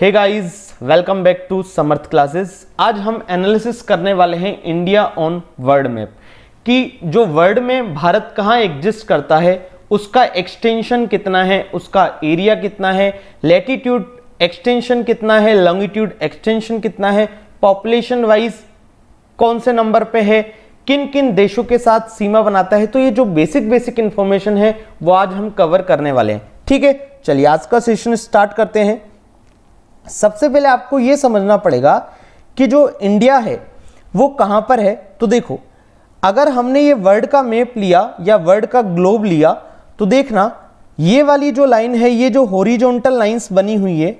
hey guys welcome back to Samarth classes आज हम analysis करने वाले हैं इंडिया ऑन वर्ल्ड मैप कि जो वर्ल्ड में भारत कहाँ एग्जिस्ट करता है उसका एक्सटेंशन कितना है उसका एरिया कितना है लेटीट्यूड एक्सटेंशन कितना है लॉन्गिट्यूड एक्सटेंशन कितना है पॉपुलेशन वाइज कौन से नंबर पे है किन किन देशों के साथ सीमा बनाता है तो ये जो बेसिक बेसिक इन्फॉर्मेशन है वो आज हम कवर करने वाले हैं ठीक है चलिए आज का सेशन स्टार्ट करते हैं सबसे पहले आपको ये समझना पड़ेगा कि जो इंडिया है वो कहाँ पर है तो देखो अगर हमने ये वर्ल्ड का मैप लिया या वर्ल्ड का ग्लोब लिया तो देखना ये वाली जो लाइन है ये जो होरिजोनटल लाइन्स बनी हुई है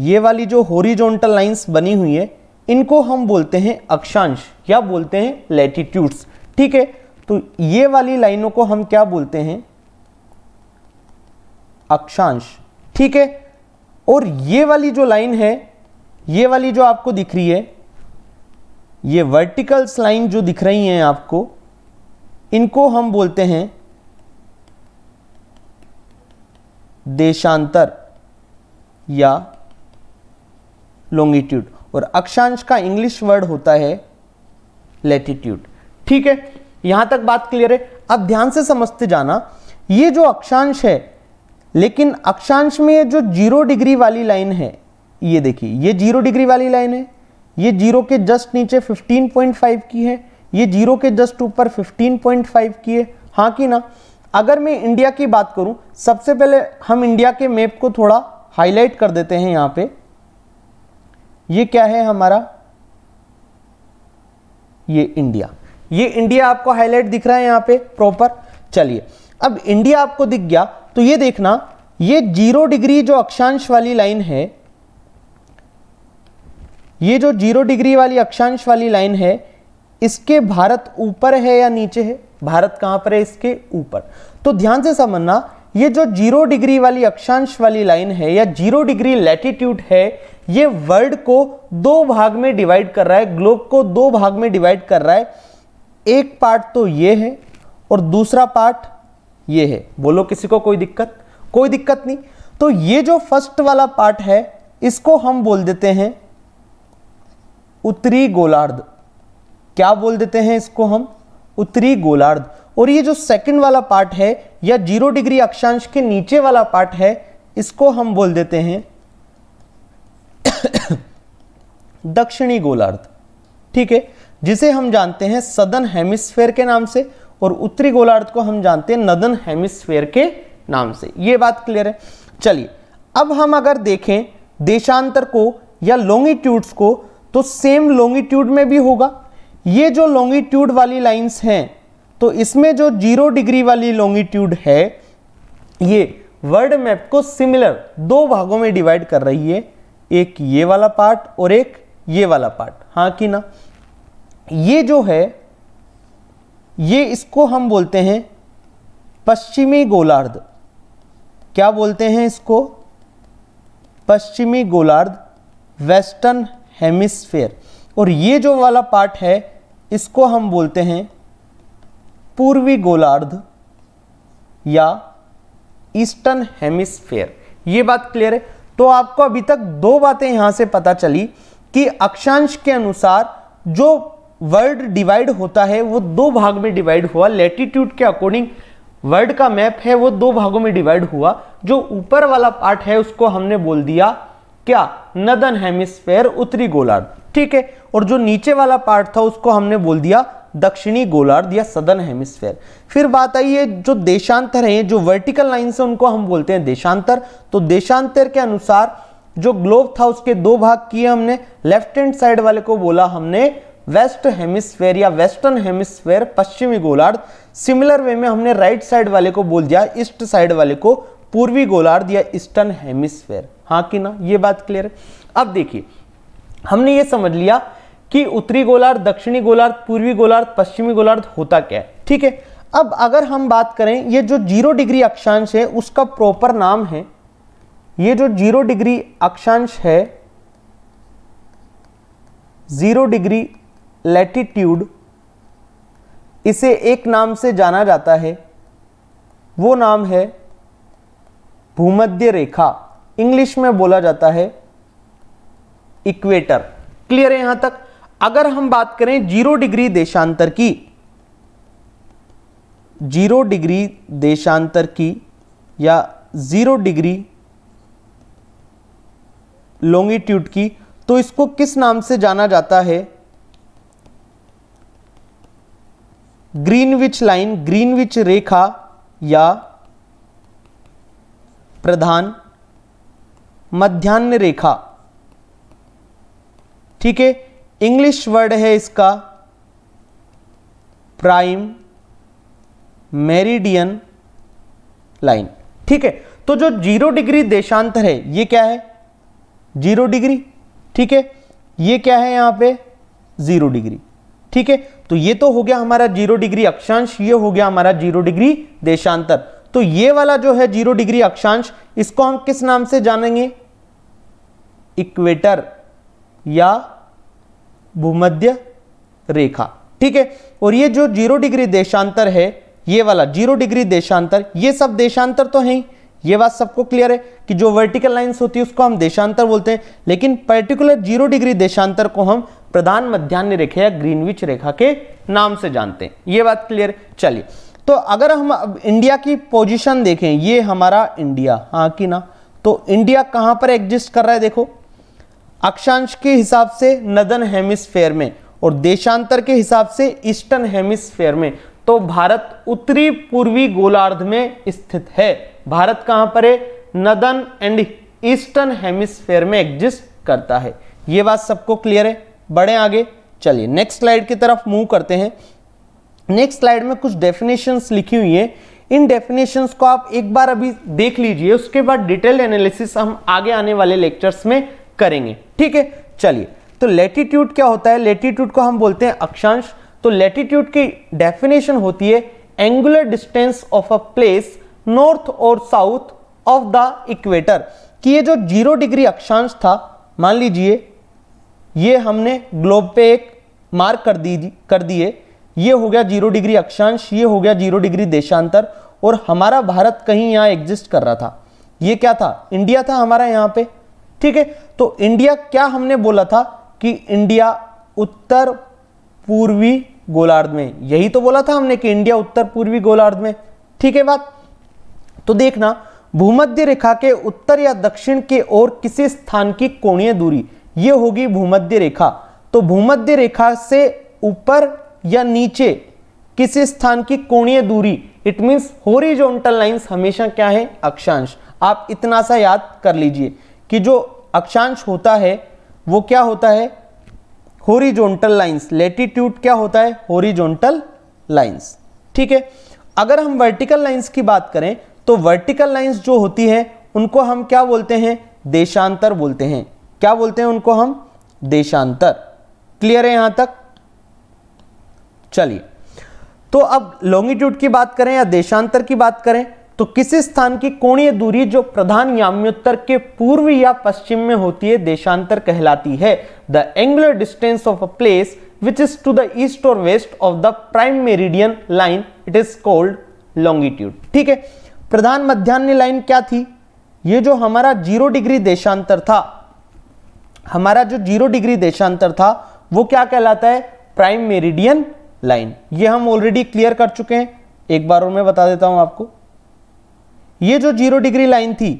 ये वाली जो होरिजोनटल लाइन्स बनी हुई है इनको हम बोलते हैं अक्षांश या बोलते हैं लेटीट्यूड्स ठीक है तो ये वाली लाइनों को हम क्या बोलते हैं अक्षांश ठीक है और ये वाली जो लाइन है ये वाली जो आपको दिख रही है ये वर्टिकल्स लाइन जो दिख रही हैं आपको इनको हम बोलते हैं देशांतर या लोंगिट्यूड और अक्षांश का इंग्लिश वर्ड होता है लेटिट्यूड ठीक है यहां तक बात क्लियर है अब ध्यान से समझते जाना ये जो अक्षांश है लेकिन अक्षांश में ये जो जीरो डिग्री वाली लाइन है ये देखिए ये जीरो डिग्री वाली लाइन है ये जीरो के जस्ट नीचे 15.5 की है ये जीरो के जस्ट ऊपर 15.5 की है हाँ कि ना अगर मैं इंडिया की बात करूं सबसे पहले हम इंडिया के मैप को थोड़ा हाईलाइट कर देते हैं यहाँ पे ये क्या है हमारा ये इंडिया ये इंडिया आपको हाईलाइट दिख रहा है यहाँ पे प्रॉपर चलिए अब इंडिया आपको दिख गया तो ये देखना ये जीरो डिग्री जो अक्षांश वाली लाइन है ये जो जीरो डिग्री वाली अक्षांश वाली लाइन है इसके भारत ऊपर है या नीचे है भारत कहां पर है इसके ऊपर तो ध्यान से समझना ये जो जीरो डिग्री वाली अक्षांश वाली लाइन है या जीरो डिग्री लैटिट्यूड है ये वर्ल्ड को दो भाग में डिवाइड कर रहा है ग्लोब को दो भाग में डिवाइड कर रहा है एक पार्ट तो ये है और दूसरा पार्ट ये है बोलो किसी को कोई दिक्कत कोई दिक्कत नहीं तो ये जो फर्स्ट वाला पार्ट है इसको हम बोल देते हैं उत्तरी गोलार्ध क्या बोल देते हैं इसको हम उत्तरी गोलार्ध और ये जो सेकंड वाला पार्ट है या जीरो डिग्री अक्षांश के नीचे वाला पार्ट है इसको हम बोल देते हैं दक्षिणी गोलार्ध ठीक है जिसे हम जानते हैं सदन हेमिस्फेयर के नाम से और उत्तरी गोलार्ध को हम जानते हैं नदन हेमिस्फेयर के नाम से ये बात क्लियर है चलिए अब हम अगर देखें देशांतर को या लॉन्गिट्यूड्स को तो सेम लॉन्गिट्यूड में भी होगा ये जो लॉन्गिट्यूड वाली लाइंस हैं तो इसमें जो जीरो डिग्री वाली लॉन्गिट्यूड है ये वर्ल्ड मैप को सिमिलर दो भागों में डिवाइड कर रही है एक ये वाला पार्ट और एक ये वाला पार्ट हाँ कि ना ये जो है ये इसको हम बोलते हैं पश्चिमी गोलार्ध क्या बोलते हैं इसको पश्चिमी गोलार्ध वेस्टर्न हेमिस्फेयर और ये जो वाला पार्ट है इसको हम बोलते हैं पूर्वी गोलार्ध या ईस्टर्न हेमिस्फेयर ये बात क्लियर है तो आपको अभी तक दो बातें यहां से पता चली कि अक्षांश के अनुसार जो वर्ल्ड डिवाइड होता है वो दो भाग में डिवाइड हुआ लेटीट्यूड के अकॉर्डिंग वर्ल्ड का मैप है वो दो भागों में डिवाइड हुआ जो ऊपर वाला पार्ट है उसको हमने बोल दिया क्या नदन हेमिस्फेयर उत्तरी गोलार्ध ठीक है और जो नीचे वाला पार्ट था उसको हमने बोल दिया दक्षिणी गोलार्ध या सदन हेमिस्फेयर फिर बात आई है जो देशांतर है जो वर्टिकल लाइन से उनको हम बोलते हैं देशांतर तो देशांतर के अनुसार जो ग्लोब था उसके दो भाग किए हमने लेफ्ट हैंड साइड वाले को बोला हमने वेस्ट हेमिस्फेयर या वेस्टर्न हेमिस्फेयर पश्चिमी गोलार्ध सिमिलर वे में हमने राइट साइड वाले को बोल दिया ईस्ट साइड वाले को पूर्वी गोलार्ध या ईस्टर्न हेमिस्फेयर हाँ कि ना ये बात क्लियर है अब देखिए हमने ये समझ लिया कि उत्तरी गोलार्ध दक्षिणी गोलार्ध पूर्वी गोलार्ध पश्चिमी गोलार्ध होता क्या है ठीक है अब अगर हम बात करें ये जो जीरो डिग्री अक्षांश है उसका प्रॉपर नाम है ये जो जीरो डिग्री अक्षांश है जीरो डिग्री लैटिट्यूड इसे एक नाम से जाना जाता है वो नाम है भूमध्य रेखा इंग्लिश में बोला जाता है इक्वेटर क्लियर है यहां तक अगर हम बात करें जीरो डिग्री देशांतर की जीरो डिग्री देशांतर की या जीरो डिग्री लॉन्गिट्यूड की तो इसको किस नाम से जाना जाता है ग्रीनविच लाइन ग्रीनविच रेखा या प्रधान मध्यान्ह रेखा ठीक है इंग्लिश वर्ड है इसका प्राइम मेरिडियन लाइन ठीक है तो जो जीरो डिग्री देशांतर है ये क्या है जीरो डिग्री ठीक है ये क्या है यहां पे जीरो डिग्री ठीक है तो ये तो हो गया हमारा जीरो डिग्री अक्षांश ये हो गया हमारा जीरो डिग्री देशांतर तो ये वाला जो है जीरो डिग्री अक्षांश इसको हम किस नाम से जानेंगे इक्वेटर या भूमध्य रेखा ठीक है और ये जो जीरो डिग्री देशांतर है ये वाला जीरो डिग्री देशांतर ये सब देशांतर तो है ये बात सबको क्लियर है कि जो वर्टिकल लाइंस होती है उसको हम देशांतर बोलते हैं लेकिन पर्टिकुलर जीरो डिग्री देशांतर को हम प्रधान मध्यान्ह रेखा या ग्रीनविच रेखा के नाम से जानते हैं ये बात क्लियर चलिए तो अगर हम अब इंडिया की पोजीशन देखें ये हमारा इंडिया हाँ कि ना तो इंडिया कहाँ पर एग्जिस्ट कर रहा है देखो अक्षांश के हिसाब से नदन हेमिस्फेयर में और देशांतर के हिसाब से ईस्टर्न हेमिस्फेयर में तो भारत उत्तरी पूर्वी गोलार्ध में स्थित है भारत कहां पर है नदन एंड ईस्टर्न हेमिस्फेयर में एग्जिस्ट करता है ये बात सबको क्लियर है बढ़े आगे चलिए नेक्स्ट स्लाइड की तरफ मूव करते हैं नेक्स्ट स्लाइड में कुछ डेफिनेशंस लिखी हुई है इन डेफिनेशंस को आप एक बार अभी देख लीजिए उसके बाद डिटेल एनालिसिस हम आगे आने वाले लेक्चर्स में करेंगे ठीक है चलिए तो लेटीट्यूड क्या होता है लेटीट्यूड को हम बोलते हैं अक्षांश तो लेटीट्यूड की डेफिनेशन होती है angular distance of a place north और साउथ ऑफ द इक्वेटर कि ये जो जीरो डिग्री अक्षांश था मान लीजिए ये हमने ग्लोब पे एक मार्क कर दी कर दिए ये हो गया जीरो डिग्री अक्षांश ये हो गया जीरो डिग्री देशांतर और हमारा भारत कहीं यहाँ एग्जिस्ट कर रहा था ये क्या था इंडिया था हमारा यहाँ पे ठीक है तो इंडिया क्या हमने बोला था कि इंडिया उत्तर पूर्वी गोलार्ध में यही तो बोला था हमने कि इंडिया उत्तर पूर्वी गोलार्ध में ठीक है बात तो देखना भूमध्य रेखा के उत्तर या दक्षिण के ओर किसी स्थान की कोणीय दूरी ये होगी भूमध्य रेखा तो भूमध्य रेखा से ऊपर या नीचे किसी स्थान की कोणीय दूरी इट मीन्स होरिजोनटल लाइन्स हमेशा क्या है अक्षांश आप इतना सा याद कर लीजिए कि जो अक्षांश होता है वो क्या होता है होरिजोनटल लाइन्स लेटीट्यूड क्या होता है होरिजोनटल लाइन्स ठीक है अगर हम वर्टिकल लाइन्स की बात करें तो वर्टिकल लाइन्स जो होती है उनको हम क्या बोलते हैं देशांतर बोलते हैं क्या बोलते हैं उनको हम देशांतर क्लियर है यहां तक चलिए तो अब लॉन्गिट्यूड की बात करें या देशांतर की बात करें तो किसी स्थान की कोणीय दूरी जो प्रधान याम्योत्तर के पूर्व या पश्चिम में होती है देशांतर कहलाती है the angular distance of a place which is to the east और west of the prime meridian line it is called longitude ठीक है प्रधान मध्यान्ह लाइन क्या थी ये जो हमारा जीरो डिग्री देशांतर था हमारा जो जीरो डिग्री देशांतर था वो क्या कहलाता है प्राइम मेरिडियन लाइन ये हम ऑलरेडी क्लियर कर चुके हैं एक बार और मैं बता देता हूं आपको ये जो जीरो डिग्री लाइन थी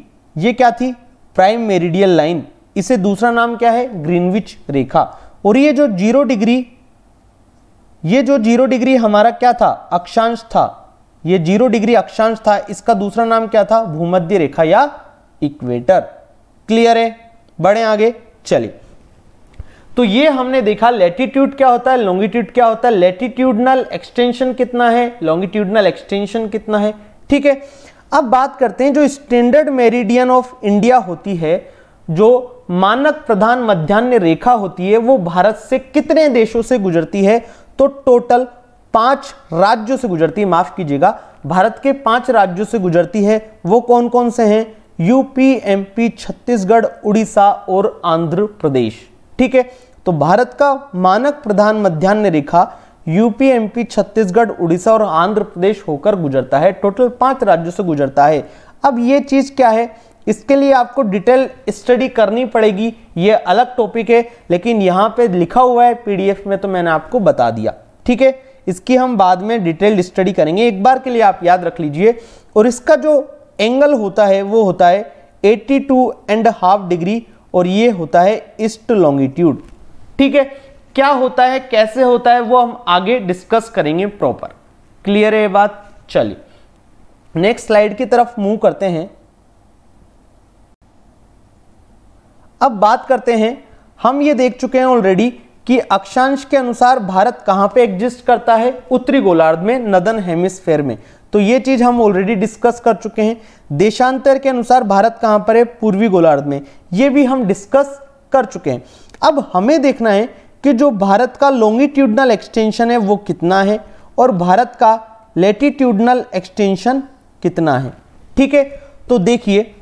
ये क्या थी प्राइम मेरिडियन लाइन इसे दूसरा नाम क्या है ग्रीनविच रेखा और ये जो जीरो डिग्री ये जो जीरो डिग्री हमारा क्या था अक्षांश था ये जीरो डिग्री अक्षांश था इसका दूसरा नाम क्या था भूमध्य रेखा या इक्वेटर क्लियर है बढ़े आगे चलिए तो ये हमने देखा लेटीट्यूड क्या होता है लॉन्गिट्यूड क्या होता है लेटीट्यूडनल एक्सटेंशन कितना है लॉन्गिट्यूडनल एक्सटेंशन कितना है ठीक है अब बात करते हैं जो स्टैंडर्ड मेरिडियन ऑफ इंडिया होती है जो मानक प्रधान मध्यान्ह रेखा होती है वो भारत से कितने देशों से गुजरती है तो टोटल पांच राज्यों से गुजरती है माफ कीजिएगा भारत के पांच राज्यों से गुजरती है वो कौन कौन से हैं यूपी एमपी छत्तीसगढ़ उड़ीसा और आंध्र प्रदेश ठीक है तो भारत का मानक प्रधान मध्यान्ह रेखा यूपी एमपी छत्तीसगढ़ उड़ीसा और आंध्र प्रदेश होकर गुजरता है टोटल पांच राज्यों से गुजरता है अब ये चीज क्या है इसके लिए आपको डिटेल स्टडी करनी पड़ेगी ये अलग टॉपिक है लेकिन यहाँ पे लिखा हुआ है पीडीएफ में तो मैंने आपको बता दिया ठीक है इसकी हम बाद में डिटेल स्टडी करेंगे एक बार के लिए आप याद रख लीजिए और इसका जो एंगल होता है वो होता है eighty two and half degree और ये होता है ईस्ट लॉन्गिट्यूड ठीक है क्या होता है कैसे होता है वो हम आगे डिस्कस करेंगे प्रॉपर क्लियर है ये बात चलिए नेक्स्ट स्लाइड की तरफ मूव करते हैं अब बात करते हैं हम ये देख चुके हैं ऑलरेडी कि अक्षांश के अनुसार भारत कहां पे एग्जिस्ट करता है उत्तरी गोलार्ध में नदन हेमिस्फेयर में तो ये चीज़ हम ऑलरेडी डिस्कस कर चुके हैं देशांतर के अनुसार भारत कहां पर है पूर्वी गोलार्ध में ये भी हम डिस्कस कर चुके हैं अब हमें देखना है कि जो भारत का लॉन्गिट्यूडनल एक्सटेंशन है वो कितना है और भारत का लेटिट्यूडनल एक्सटेंशन कितना है ठीक है तो देखिए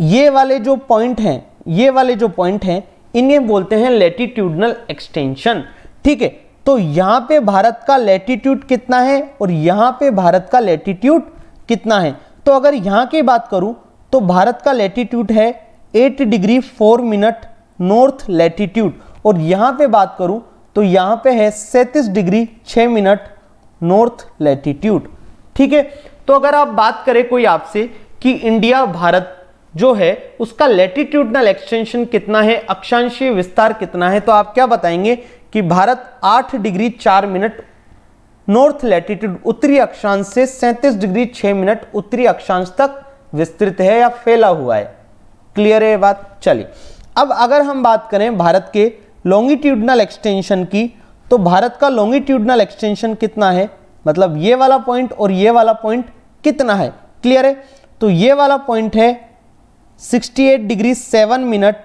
ये वाले जो पॉइंट हैं ये वाले जो पॉइंट हैं इन्हें बोलते हैं लेटिट्यूडनल एक्सटेंशन ठीक है तो यहाँ पे भारत का लेटीट्यूड कितना है और यहाँ पे भारत का लेटीट्यूड कितना है तो अगर यहाँ की बात करूँ तो भारत का लेटीट्यूड है eight degree four minute north latitude और यहाँ पे बात करूँ तो यहाँ पे है सैंतीस डिग्री छ मिनट नॉर्थ लेटीट्यूड ठीक है तो अगर आप बात करें कोई आपसे कि इंडिया भारत जो है उसका लेटिट्यूडनल एक्सटेंशन कितना है अक्षांशीय विस्तार कितना है तो आप क्या बताएंगे कि भारत 8 डिग्री 4 मिनट नॉर्थ लेटिट्यूड उत्तरी अक्षांश से 37 डिग्री 6 मिनट उत्तरी अक्षांश तक विस्तृत है या फैला हुआ है क्लियर है बात चलिए अब अगर हम बात करें भारत के लॉन्गिट्यूडनल एक्सटेंशन की तो भारत का लॉन्गिट्यूडनल एक्सटेंशन कितना है मतलब ये वाला पॉइंट और ये वाला पॉइंट कितना है क्लियर है तो ये वाला पॉइंट है 68 डिग्री 7 मिनट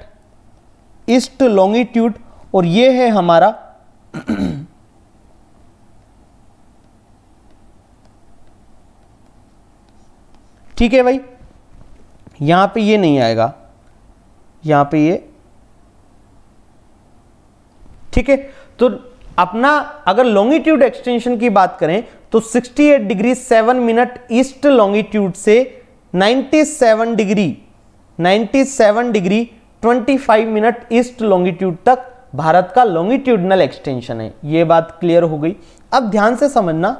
ईस्ट लॉन्गिट्यूड और ये है हमारा ठीक है भाई यहां पे ये नहीं आएगा यहां पे ये ठीक है तो अपना अगर लॉन्गिट्यूड एक्सटेंशन की बात करें तो 68 डिग्री 7 मिनट ईस्ट लॉन्गिट्यूड से 97 degree 97 degree 25 minute east longitude तक भारत का लॉन्गिट्यूडनल एक्सटेंशन है ये बात क्लियर हो गई अब ध्यान से समझना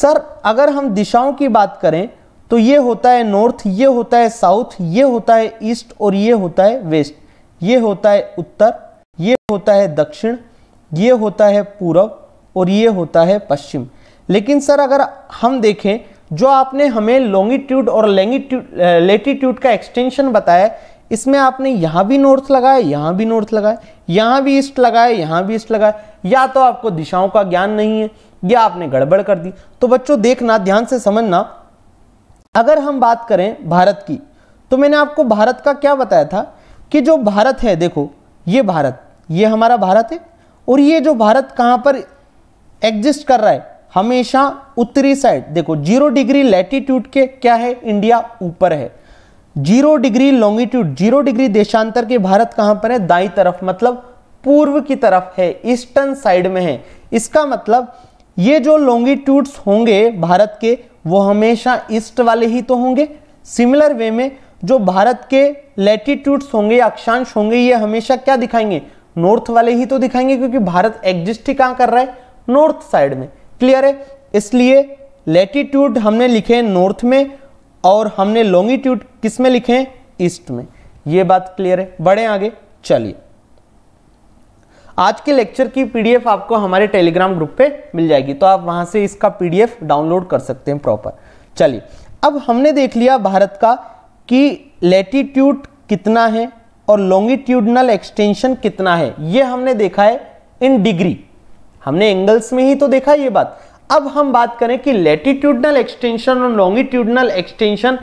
सर अगर हम दिशाओं की बात करें तो ये होता है नॉर्थ ये होता है साउथ ये होता है ईस्ट और ये होता है वेस्ट ये होता है उत्तर ये होता है दक्षिण ये होता है पूर्व और ये होता है पश्चिम लेकिन सर अगर हम देखें जो आपने हमें लॉन्गिट्यूड और लेटीट्यूड का एक्सटेंशन बताया इसमें आपने यहाँ भी नॉर्थ लगाया यहाँ भी नॉर्थ लगाया यहाँ भी ईस्ट लगाया यहाँ भी ईस्ट लगाया या तो आपको दिशाओं का ज्ञान नहीं है या आपने गड़बड़ कर दी तो बच्चों देखना ध्यान से समझना अगर हम बात करें भारत की तो मैंने आपको भारत का क्या बताया था कि जो भारत है देखो ये भारत ये हमारा भारत है और ये जो भारत कहाँ पर एग्जिस्ट कर रहा है हमेशा उत्तरी साइड देखो जीरो डिग्री लैटिट्यूड के क्या है इंडिया ऊपर है zero degree longitude zero degree देशांतर के भारत कहां पर है दाई तरफ मतलब पूर्व की तरफ है ईस्टर्न साइड में है इसका मतलब ये जो लॉन्गिट्यूड्स होंगे भारत के वो हमेशा ईस्ट वाले ही तो होंगे सिमिलर वे में जो भारत के लैटिट्यूड्स होंगे अक्षांश होंगे ये हमेशा क्या दिखाएंगे नॉर्थ वाले ही तो दिखाएंगे क्योंकि भारत एग्जिस्ट ही कहाँ कर रहा है नॉर्थ साइड में क्लियर है इसलिए लेटीट्यूड हमने लिखे नॉर्थ में और हमने लॉन्गिट्यूड किस में लिखे हैं ईस्ट में ये बात क्लियर है बड़े आगे चलिए आज के लेक्चर की पीडीएफ आपको हमारे टेलीग्राम ग्रुप पे मिल जाएगी तो आप वहां से इसका पीडीएफ डाउनलोड कर सकते हैं प्रॉपर चलिए अब हमने देख लिया भारत का कि लेटीट्यूड कितना है और लॉन्गिट्यूडनल एक्सटेंशन कितना है ये हमने देखा है इन डिग्री हमने एंगल्स में ही तो देखा ये बात अब हम बात करें कि लेटिट्यूडनल एक्सटेंशन और लॉन्गिट्यूडनल एक्सटेंशन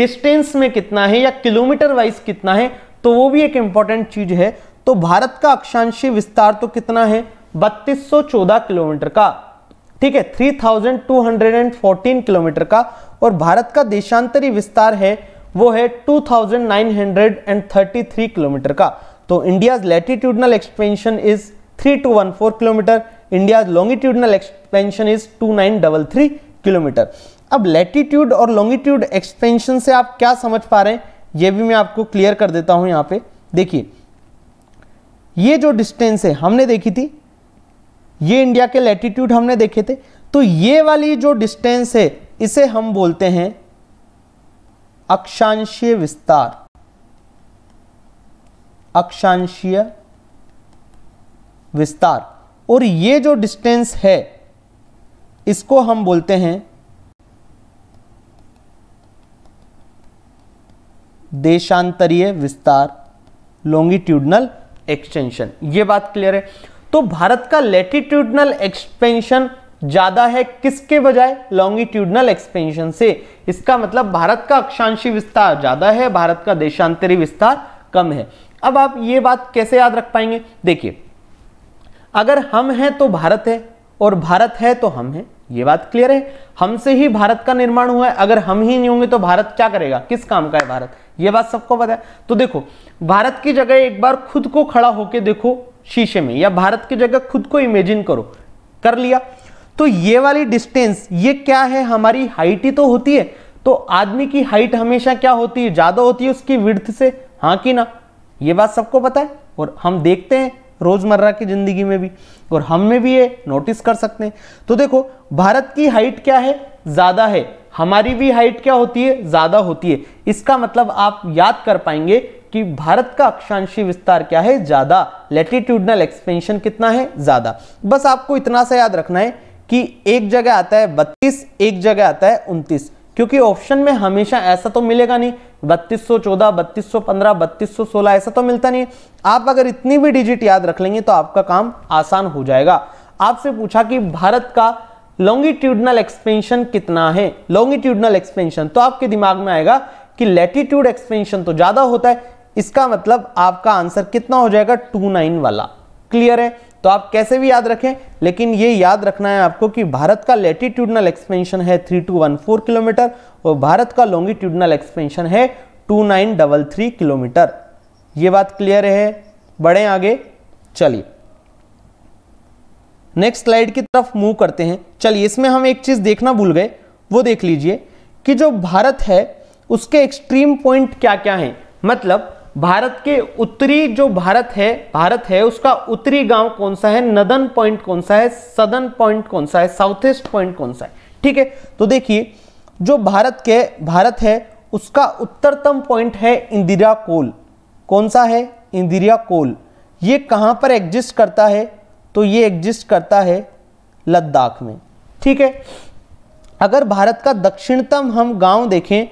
डिस्टेंस में कितना है या किलोमीटर वाइज कितना है तो वो भी एक इंपॉर्टेंट चीज है तो भारत का अक्षांशीय विस्तार तो कितना है 3214 किलोमीटर का ठीक है 3214 किलोमीटर का और भारत का देशांतरी विस्तार है वो है 2933 किलोमीटर का तो India latitudinal expansion is 3214 kilometre India's longitudinal expansion is three kilometre अब लेटीट्यूड और लॉन्गिट्यूड एक्सपेंशन से आप क्या समझ पा रहे हैं ये भी मैं आपको क्लियर कर देता हूं यहां पे देखिए ये जो डिस्टेंस है हमने देखी थी ये इंडिया के लेटीट्यूड हमने देखे थे तो ये वाली जो डिस्टेंस है इसे हम बोलते हैं अक्षांशीय विस्तार अक्षांशीय विस्तार और ये जो डिस्टेंस है इसको हम बोलते हैं देशांतरीय विस्तार लॉन्गिट्यूडनल एक्सटेंशन ये बात क्लियर है तो भारत का लेटिट्यूडनल एक्सपेंशन ज्यादा है किसके बजाय लॉन्गिट्यूडनल एक्सपेंशन से इसका मतलब भारत का अक्षांशी विस्तार ज्यादा है भारत का देशांतरी विस्तार कम है अब आप ये बात कैसे याद रख पाएंगे देखिए अगर हम हैं तो भारत है और भारत है तो हम हैं ये बात क्लियर है हमसे ही भारत का निर्माण हुआ है अगर हम ही नहीं होंगे तो भारत क्या करेगा किस काम का है भारत ये बात सबको पता है तो देखो भारत की जगह एक बार खुद को खड़ा होके देखो शीशे में या भारत की जगह खुद को इमेजिन करो कर लिया तो ये वाली डिस्टेंस ये क्या है हमारी हाइट ही तो होती है तो आदमी की हाइट हमेशा क्या होती है ज़्यादा होती है उसकी विर्थ से हाँ कि ना ये बात सबको पता है और हम देखते हैं रोज़मर्रा की ज़िंदगी में भी और हम में भी ये नोटिस कर सकते हैं तो देखो भारत की हाइट क्या है ज़्यादा है हमारी भी हाइट क्या होती है ज़्यादा होती है इसका मतलब आप याद कर पाएंगे कि भारत का अक्षांशी विस्तार क्या है ज़्यादा लेटिट्यूडनल एक्सपेंशन कितना है ज़्यादा बस आपको इतना सा याद रखना है कि एक जगह आता है बत्तीस एक जगह आता है उनतीस क्योंकि ऑप्शन में हमेशा ऐसा तो मिलेगा नहीं बत्तीस सौ चौदह बत्तीस सौ पंद्रह बत्तीस सौ सोलह ऐसा तो मिलता नहीं आप अगर इतनी भी डिजिट याद रख लेंगे तो आपका काम आसान हो जाएगा आपसे पूछा कि भारत का लॉन्गिट्यूडनल एक्सपेंशन कितना है लॉन्गिट्यूडनल एक्सपेंशन तो आपके दिमाग में आएगा कि लेटीट्यूड एक्सपेंशन तो ज्यादा होता है इसका मतलब आपका आंसर कितना हो जाएगा टू नाइन वाला क्लियर है तो आप कैसे भी याद रखें लेकिन ये याद रखना है आपको कि भारत का लेटीट्यूडनल एक्सपेंशन है three two one four kilometre और भारत का लॉन्गिट्यूडनल एक्सपेंशन है two nine double three kilometre ये बात क्लियर है बड़े आगे चलिए नेक्स्ट स्लाइड की तरफ मूव करते हैं चलिए इसमें हम एक चीज़ देखना भूल गए वो देख लीजिए कि जो भारत है उसके एक्सट्रीम पॉइंट क्या क्या हैं मतलब भारत के उत्तरी जो भारत है भारत है उसका उत्तरी गांव कौन सा है नदन पॉइंट कौन सा है सदन पॉइंट कौन सा है साउथ ईस्ट पॉइंट कौन सा है ठीक है तो देखिए जो भारत के भारत है उसका उत्तरतम पॉइंट है इंदिरा कोल कौन सा है इंदिरा कोल ये कहाँ पर एग्जिस्ट करता है तो ये एग्जिस्ट करता है लद्दाख में ठीक है अगर भारत का दक्षिणतम हम गांव देखें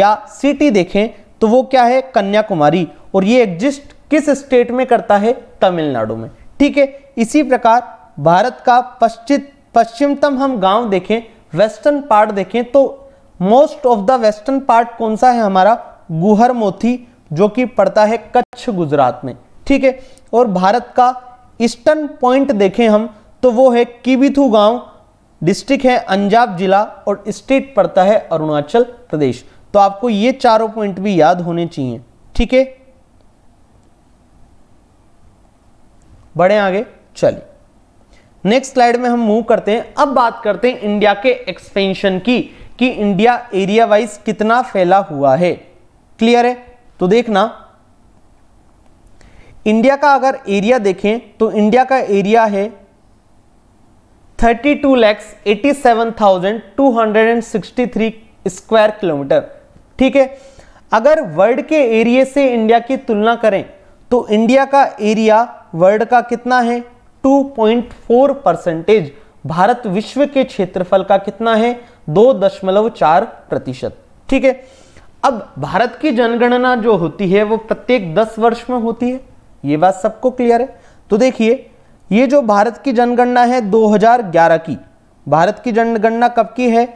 या सिटी देखें तो वो क्या है कन्याकुमारी और ये एग्जिस्ट किस स्टेट में करता है तमिलनाडु में ठीक है इसी प्रकार भारत का पश्चिम पश्चिमतम हम गांव देखें वेस्टर्न पार्ट देखें तो most of the western part कौन सा है हमारा गुहर मोथी जो कि पड़ता है कच्छ गुजरात में ठीक है और भारत का ईस्टर्न पॉइंट देखें हम तो वो है किबिथू गांव डिस्ट्रिक्ट है अंजाब जिला और स्टेट पड़ता है अरुणाचल प्रदेश तो आपको ये चारों पॉइंट भी याद होने चाहिए ठीक है बढ़े आगे चलिए नेक्स्ट स्लाइड में हम मूव करते हैं अब बात करते हैं इंडिया के एक्सपेंशन की कि इंडिया एरिया वाइज कितना फैला हुआ है क्लियर है तो देखना इंडिया का अगर एरिया देखें तो इंडिया का एरिया है thirty two lakhs eighty seven thousand two hundred and sixty three square kilometre ठीक है अगर वर्ल्ड के एरिए से इंडिया की तुलना करें तो इंडिया का एरिया वर्ल्ड का कितना है 2.4 परसेंटेज भारत विश्व के क्षेत्रफल का कितना है दो दशमलव चार प्रतिशत ठीक है अब भारत की जनगणना जो होती है वो प्रत्येक दस वर्ष में होती है ये बात सबको क्लियर है तो देखिए ये जो भारत की जनगणना है 2011 की भारत की जनगणना कब की है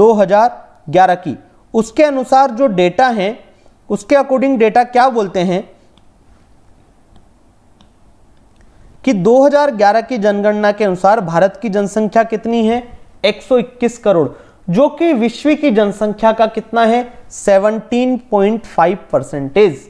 2011 की उसके अनुसार जो डेटा है उसके अकॉर्डिंग डेटा क्या बोलते हैं कि 2011 की जनगणना के अनुसार भारत की जनसंख्या कितनी है 121 करोड़ जो कि विश्व की जनसंख्या का कितना है 17.5 परसेंटेज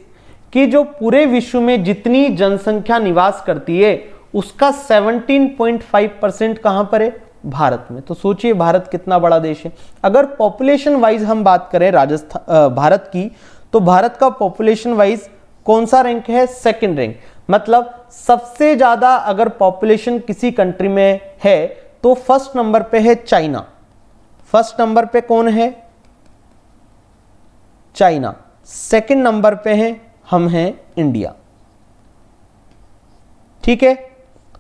कि जो पूरे विश्व में जितनी जनसंख्या निवास करती है उसका 17.5 परसेंट कहां पर है भारत में तो सोचिए भारत कितना बड़ा देश है अगर पॉपुलेशन वाइज हम बात करें राजस्थान भारत की तो भारत का पॉपुलेशन वाइज कौन सा रैंक है सेकंड रैंक मतलब सबसे ज़्यादा अगर पॉपुलेशन किसी कंट्री में है तो फर्स्ट नंबर पे है चाइना फर्स्ट नंबर पे कौन है चाइना सेकंड नंबर पे है हम हैं इंडिया ठीक है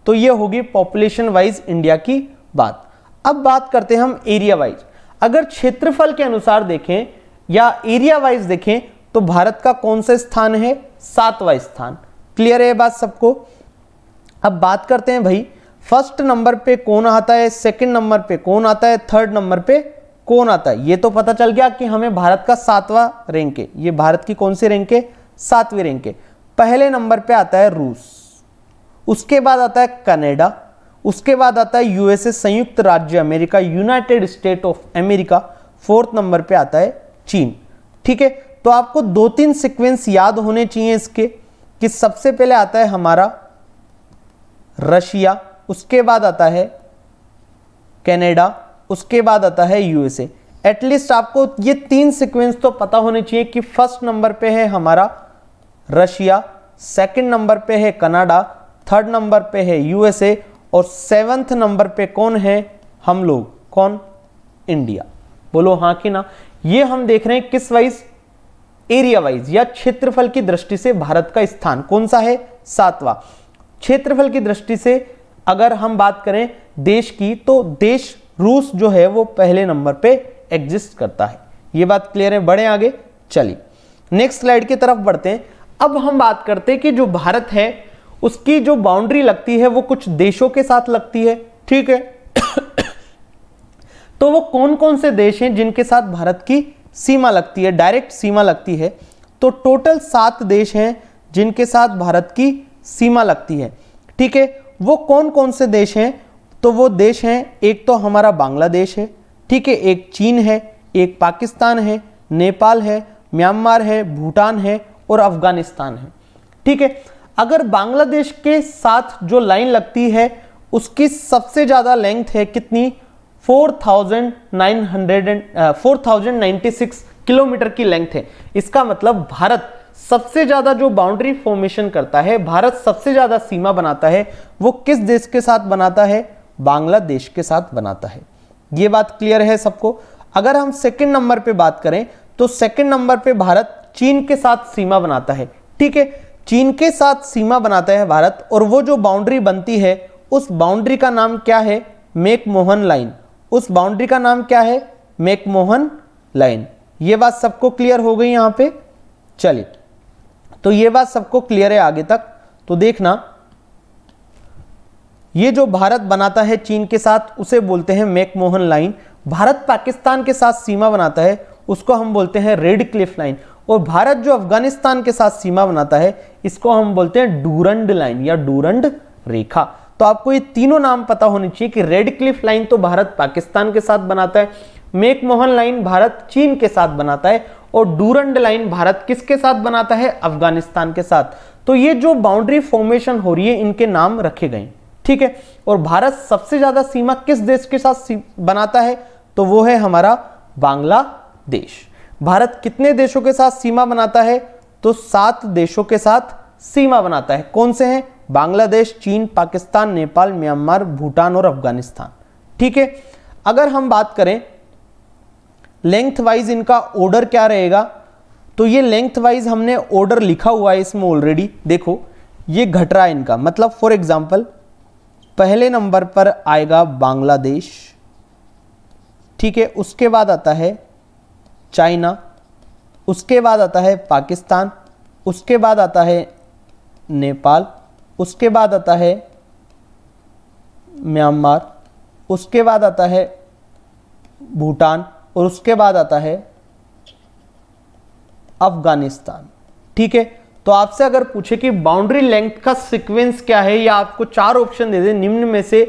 तो ये होगी पॉपुलेशन वाइज इंडिया की बात अब बात करते हैं हम एरिया वाइज अगर क्षेत्रफल के अनुसार देखें या एरिया वाइज देखें तो भारत का कौन सा स्थान है सातवा स्थान क्लियर है बात सबको अब बात करते हैं भाई फर्स्ट नंबर पे कौन आता है सेकंड नंबर पे कौन आता है थर्ड नंबर पे कौन आता है ये तो पता चल गया कि हमें भारत का सातवां रैंक है ये भारत की कौन सी रैंक है सातवीं रैंक है पहले नंबर पे आता है रूस उसके बाद आता है कनाडा उसके बाद आता है यूएसए संयुक्त राज्य America united state of America fourth number पे आता है चीन ठीक है तो आपको दो तीन सीक्वेंस याद होने चाहिए इसके कि सबसे पहले आता है हमारा रशिया उसके बाद आता है कनाडा उसके बाद आता है यूएसए एटलीस्ट आपको ये तीन सीक्वेंस तो पता होने चाहिए कि फर्स्ट नंबर पे है हमारा रशिया सेकंड नंबर पे है कनाडा थर्ड नंबर पे है यूएसए और सेवंथ नंबर पे कौन है हम लोग कौन इंडिया बोलो हाँ कि ना ये हम देख रहे हैं किस वाइज एरिया वाइज या क्षेत्रफल की दृष्टि से भारत का स्थान कौन सा है सातवा क्षेत्रफल की दृष्टि से अगर हम बात करें देश की तो देश रूस जो है वो पहले नंबर पे एग्जिस्ट करता है ये बात क्लियर है बढ़े आगे चलिए नेक्स्ट स्लाइड की तरफ बढ़ते हैं अब हम बात करते हैं कि जो भारत है उसकी जो बाउंड्री लगती है वो कुछ देशों के साथ लगती है ठीक है तो वो कौन कौन से देश हैं जिनके साथ भारत की सीमा लगती है डायरेक्ट सीमा लगती है तो टोटल सात देश हैं जिनके साथ भारत की सीमा लगती है ठीक है वो कौन कौन से देश हैं तो वो देश हैं एक तो हमारा बांग्लादेश है ठीक है एक चीन है एक पाकिस्तान है नेपाल है म्यांमार है भूटान है और अफगानिस्तान है ठीक है अगर बांग्लादेश के साथ जो लाइन लगती है उसकी सबसे ज़्यादा लेंथ है कितनी 4,900 4,096 किलोमीटर की लेंथ है इसका मतलब भारत सबसे ज़्यादा जो बाउंड्री फॉर्मेशन करता है भारत सबसे ज़्यादा सीमा बनाता है वो किस देश के साथ बनाता है बांग्लादेश के साथ बनाता है ये बात क्लियर है सबको अगर हम सेकंड नंबर पे बात करें तो सेकंड नंबर पे भारत चीन के साथ सीमा बनाता है ठीक है चीन के साथ सीमा बनाता है भारत और वो जो बाउंड्री बनती है उस बाउंड्री का नाम क्या है मेकमोहन लाइन उस बाउंड्री का नाम क्या है मेकमोहन लाइन ये बात सबको क्लियर हो गई यहाँ पे चलिए तो ये बात सबको क्लियर है आगे तक तो देखना ये जो भारत बनाता है चीन के साथ उसे बोलते हैं मैकमोहन लाइन भारत पाकिस्तान के साथ सीमा बनाता है उसको हम बोलते हैं रेड क्लिफ लाइन और भारत जो अफगानिस्तान के साथ सीमा बनाता है इसको हम बोलते हैं डूरंड लाइन या डूरंड रेखा तो आपको ये तीनों नाम पता होने चाहिए कि रेड क्लिफ लाइन तो भारत पाकिस्तान के साथ बनाता है मेकमोहन लाइन भारत चीन के साथ बनाता है और डूरंड लाइन भारत किसके साथ बनाता है अफगानिस्तान के साथ तो ये जो बाउंड्री फॉर्मेशन हो रही है इनके नाम रखे गए ठीक है और भारत सबसे ज्यादा सीमा किस देश के साथ बनाता है तो वो है हमारा बांग्लादेश भारत कितने देशों के साथ सीमा बनाता है तो सात देशों के साथ सीमा बनाता है कौन से हैं बांग्लादेश चीन पाकिस्तान नेपाल म्यांमार भूटान और अफगानिस्तान ठीक है अगर हम बात करें लेंथ वाइज इनका ऑर्डर क्या रहेगा तो ये लेंथ वाइज हमने ऑर्डर लिखा हुआ है इसमें ऑलरेडी देखो ये घट रहा है इनका मतलब फॉर एग्जाम्पल पहले नंबर पर आएगा बांग्लादेश ठीक है उसके बाद आता है चाइना उसके बाद आता है पाकिस्तान उसके बाद आता है नेपाल उसके बाद आता है म्यांमार उसके बाद आता है भूटान और उसके बाद आता है अफगानिस्तान ठीक है तो आपसे अगर पूछे कि बाउंड्री लेंथ का सीक्वेंस क्या है या आपको चार ऑप्शन दे दे निम्न में से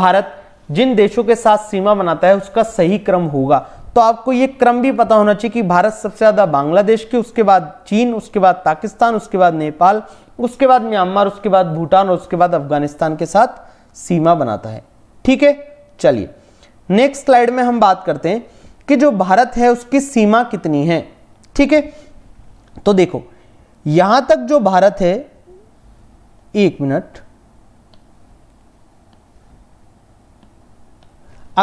भारत जिन देशों के साथ सीमा बनाता है उसका सही क्रम होगा तो आपको ये क्रम भी पता होना चाहिए कि भारत सबसे ज़्यादा बांग्लादेश की उसके बाद चीन उसके बाद पाकिस्तान उसके बाद नेपाल उसके बाद म्यांमार उसके बाद भूटान और उसके बाद अफगानिस्तान के साथ सीमा बनाता है ठीक है चलिए नेक्स्ट स्लाइड में हम बात करते हैं कि जो भारत है उसकी सीमा कितनी है ठीक है तो देखो यहां तक जो भारत है एक मिनट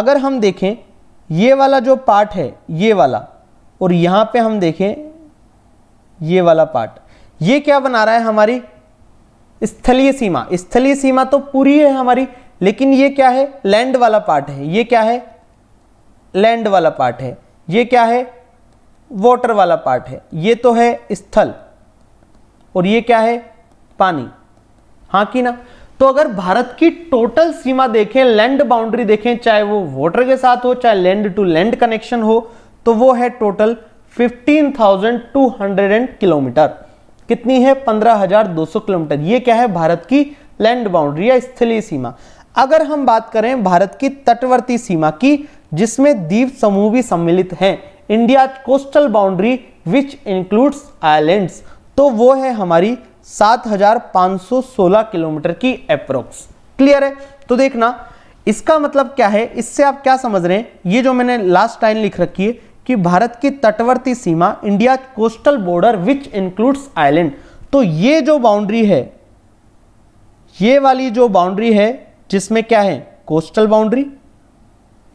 अगर हम देखें ये वाला जो पार्ट है ये वाला और यहां पे हम देखें ये वाला पार्ट ये क्या बना रहा है हमारी स्थलीय सीमा स्थलीय सीमा तो पूरी है हमारी लेकिन ये क्या है लैंड वाला पार्ट है ये क्या है लैंड वाला पार्ट है ये क्या है वाटर वाला पार्ट है ये तो है स्थल और ये क्या है पानी हाँ कि ना तो अगर भारत की टोटल सीमा देखें लैंड बाउंड्री देखें चाहे वो वोटर के साथ हो चाहे लैंड टू लैंड कनेक्शन हो तो वो है टोटल 15,200 किलोमीटर कितनी है 15,200 किलोमीटर ये क्या है भारत की लैंड बाउंड्री या स्थलीय सीमा अगर हम बात करें भारत की तटवर्ती सीमा की जिसमें द्वीप समूह भी सम्मिलित हैं India coastal boundary which includes islands तो वो है हमारी 7,516 किलोमीटर की अप्रोक्स क्लियर है तो देखना इसका मतलब क्या है इससे आप क्या समझ रहे हैं ये जो मैंने लास्ट टाइम लिख रखी है कि भारत की तटवर्ती सीमा India coastal border which includes island तो ये जो बाउंड्री है ये वाली जो बाउंड्री है जिसमें क्या है कोस्टल बाउंड्री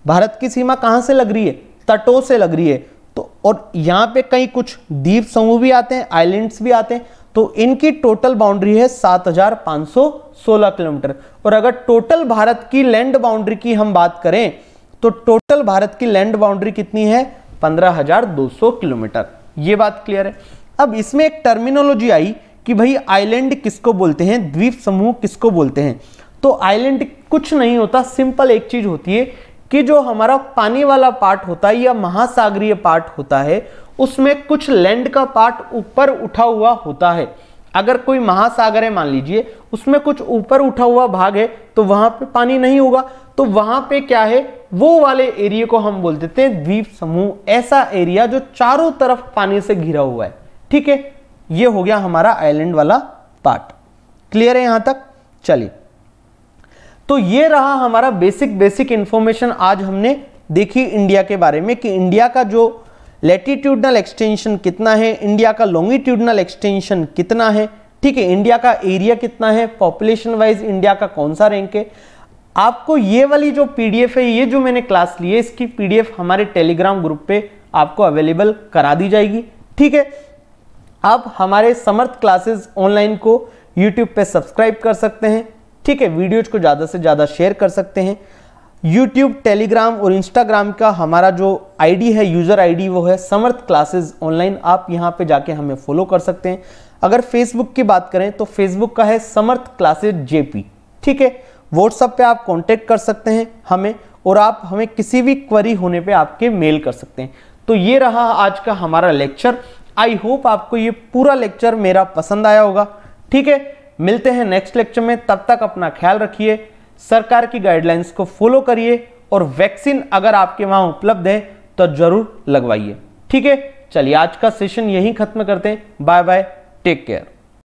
भारत की सीमा कहां से लग रही है तटों से लग रही है तो और यहां पे कई कुछ द्वीप समूह भी आते हैं आइलैंड्स भी आते हैं तो इनकी टोटल बाउंड्री है 7,516 किलोमीटर और अगर टोटल भारत की लैंड बाउंड्री की हम बात करें तो टोटल भारत की लैंड बाउंड्री कितनी है 15,200 किलोमीटर ये बात क्लियर है अब इसमें एक टर्मिनोलॉजी आई कि भाई आइलैंड किसको बोलते हैं द्वीप समूह किसको बोलते हैं तो आइलैंड कुछ नहीं होता सिंपल एक चीज होती है कि जो हमारा पानी वाला पार्ट होता है या महासागरीय पार्ट होता है उसमें कुछ लैंड का पार्ट ऊपर उठा हुआ होता है अगर कोई महासागर है मान लीजिए उसमें कुछ ऊपर उठा हुआ भाग है तो वहां पे पानी नहीं होगा तो वहां पे क्या है वो वाले एरिया को हम बोल देते हैं द्वीप समूह ऐसा एरिया जो चारों तरफ पानी से घिरा हुआ है ठीक है ये हो गया हमारा आइलैंड वाला पार्ट क्लियर है यहां तक चलिए तो ये रहा हमारा बेसिक बेसिक इंफॉर्मेशन आज हमने देखी इंडिया के बारे में कि इंडिया का जो लेटीट्यूडनल एक्सटेंशन कितना है इंडिया का लॉन्गिट्यूडनल एक्सटेंशन कितना है ठीक है इंडिया का एरिया कितना है पॉपुलेशन वाइज इंडिया का कौन सा रैंक है आपको ये वाली जो पीडीएफ है ये जो मैंने क्लास ली है इसकी पीडीएफ हमारे टेलीग्राम ग्रुप पे आपको अवेलेबल करा दी जाएगी ठीक है आप हमारे समर्थ क्लासेस ऑनलाइन को यूट्यूब पे सब्सक्राइब कर सकते हैं ठीक है वीडियोज को ज़्यादा से ज़्यादा शेयर कर सकते हैं यूट्यूब टेलीग्राम और इंस्टाग्राम का हमारा जो आईडी है यूज़र आईडी वो है समर्थ क्लासेस ऑनलाइन आप यहाँ पे जाके हमें फॉलो कर सकते हैं अगर फेसबुक की बात करें तो फेसबुक का है समर्थ क्लासेस जेपी ठीक है व्हाट्सअप पे आप कांटेक्ट कर सकते हैं हमें और आप हमें किसी भी क्वरी होने पे आपके मेल कर सकते हैं तो ये रहा आज का हमारा लेक्चर आई होप आपको ये पूरा लेक्चर मेरा पसंद आया होगा ठीक है मिलते हैं नेक्स्ट लेक्चर में तब तक अपना ख्याल रखिए सरकार की गाइडलाइंस को फॉलो करिए और वैक्सीन अगर आपके वहां उपलब्ध है तो जरूर लगवाइए ठीक है चलिए आज का सेशन यहीं खत्म करते हैं बाय बाय टेक केयर